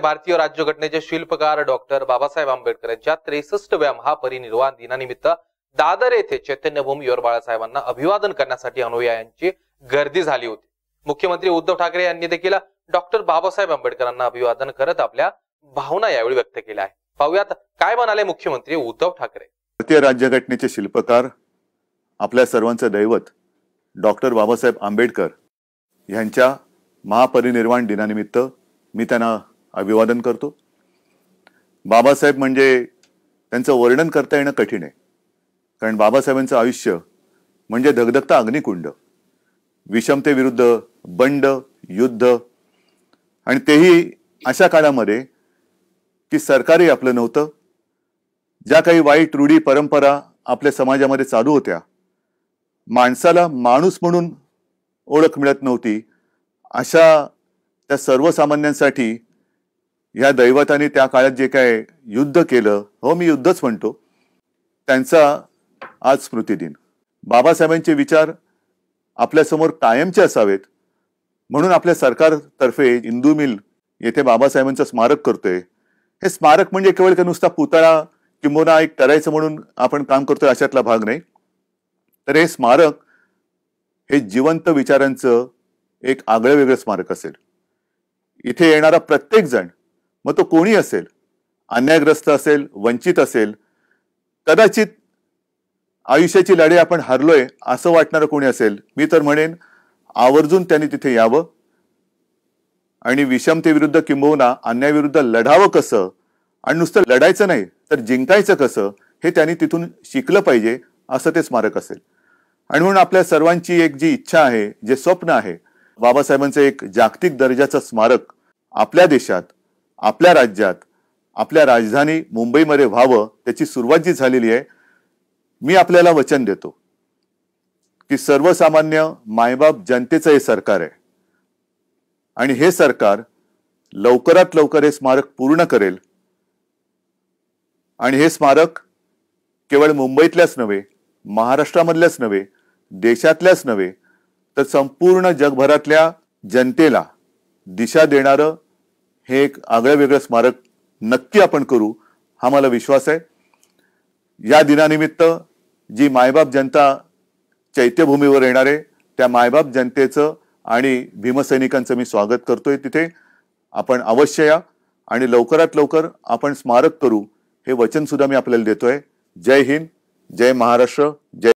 भारतीय राज्यघटनेचे शिल्पकार डॉक्टर बाबासाहेब आंबेडकर यांच्या त्रेसष्टव्या महापरिनिर्वाण दिनानिमित्त दादर येथे चैतन्यभूमीवर बाळासाहेबांना अभिवादन करण्यासाठी अनुयायांची गर्दी झाली होती मुख्यमंत्री उद्धव ठाकरे यांनी देखील डॉक्टर बाबासाहेब आंबेडकरांना अभिवादन करत आपल्या भावना यावेळी व्यक्त केल्या आहेत पाहुयात काय म्हणाले मुख्यमंत्री उद्धव ठाकरे भारतीय राज्यघटनेचे शिल्पकार आपल्या सर्वांचं दैवत डॉक्टर बाबासाहेब आंबेडकर यांच्या महापरिनिर्वाण दिनानिमित्त मी त्यांना अभिवादन करतो बाबासाहेब म्हणजे त्यांचं वर्णन करता येणं कठीण आहे कारण बाबासाहेबांचं आयुष्य म्हणजे धगधगता अग्निकुंड विषमतेविरुद्ध बंड युद्ध आणि तेही अशा काळामध्ये की सरकारही आपलं नव्हतं ज्या काही वाईट रूढी परंपरा आपल्या समाजामध्ये चालू होत्या माणसाला माणूस म्हणून ओळख मिळत नव्हती अशा त्या सर्वसामान्यांसाठी या दैवताने त्या काळात जे काय युद्ध केलं हो मी युद्धच म्हणतो त्यांचा आज स्मृतिदिन बाबासाहेबांचे विचार आपल्यासमोर कायमचे असावेत म्हणून आपल्या सरकारतर्फे इंदू मिल येथे बाबासाहेबांचं स्मारक करतोय हे स्मारक म्हणजे केवळ का नुसता पुतळा किंबोना एक करायचं म्हणून आपण काम करतोय अशातला भाग नाही तर हे स्मारक हे जिवंत विचारांचं एक आगळं वेगळं स्मारक असेल इथे येणारा प्रत्येक जण मग तो कोणी असेल अन्यायग्रस्त असेल वंचित असेल कदाचित आयुष्याची लढाई आपण हरलोय असं वाटणारं कोणी असेल मी तर म्हणेन आवर्जून त्यांनी तिथे यावं आणि विषमतेविरुद्ध किंबहुना अन्यायविरुद्ध लढावं कसं आणि नुसतं लढायचं नाही तर जिंकायचं कसं हे त्यांनी तिथून शिकलं पाहिजे असं ते स्मारक असेल आणि म्हणून आपल्या सर्वांची एक जी इच्छा आहे जे स्वप्न आहे बाबासाहेबांचं एक जागतिक दर्जाचं स्मारक आपल्या देशात आपल्या राज्यात आपल्या राजधानी मुंबईमध्ये व्हावं त्याची सुरुवात जी झालेली आहे मी आपल्याला वचन देतो की सर्वसामान्य मायबाप जनतेचं हे सरकार आहे आणि हे सरकार लवकरात लवकर हे स्मारक पूर्ण करेल आणि हे स्मारक केवळ मुंबईतल्याच नव्हे महाराष्ट्रामधल्याच नव्हे देशातल्याच नव्हे तर संपूर्ण जगभरातल्या जनतेला दिशा देणारं हे एक आगळं वेगळं स्मारक नक्की आपण करू हा मला विश्वास आहे या दिनानिमित्त जी मायबाप जनता चैत्यभूमीवर येणार आहे त्या मायबाप जनतेचं आणि भीमसैनिकांचं मी स्वागत करतोय तिथे आपण अवश्य या आणि लवकरात लवकर आपण स्मारक करू हे वचनसुद्धा मी आपल्याला देतोय जय हिंद जय महाराष्ट्र जय